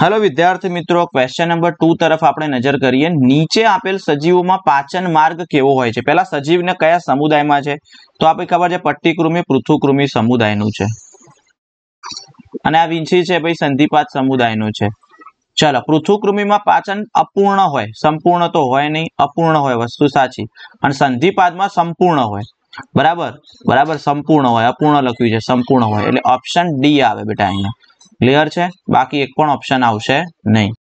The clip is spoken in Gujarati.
હેલો વિદ્યાર્થી મિત્રો ક્વેશ્ચન નંબર ટુ તરફ આપણે નજર કરીએ નીચે આપેલ સજીવોમાં પાચન માર્ગ કેવો હોય છે પેલા સજીવને કયા સમુદાયમાં છે તો આપણે ખબર છે પટ્ટીકૃમિ પૃથુકૃમિ સમુદાયનું છે અને આ વિંછી છે ભાઈ સંધિપાત સમુદાયનું છે ચલો પૃથ્વકૃમિમાં પાચન અપૂર્ણ હોય સંપૂર્ણ તો હોય નહીં અપૂર્ણ હોય વસ્તુ સાચી અને સંધિપાદમાં સંપૂર્ણ હોય બરાબર બરાબર સંપૂર્ણ હોય અપૂર્ણ લખ્યું છે સંપૂર્ણ હોય એટલે ઓપ્શન ડી આવે બેટા અહીંયા ક્લિયર છે બાકી એક પણ ઓપ્શન આવશે નહીં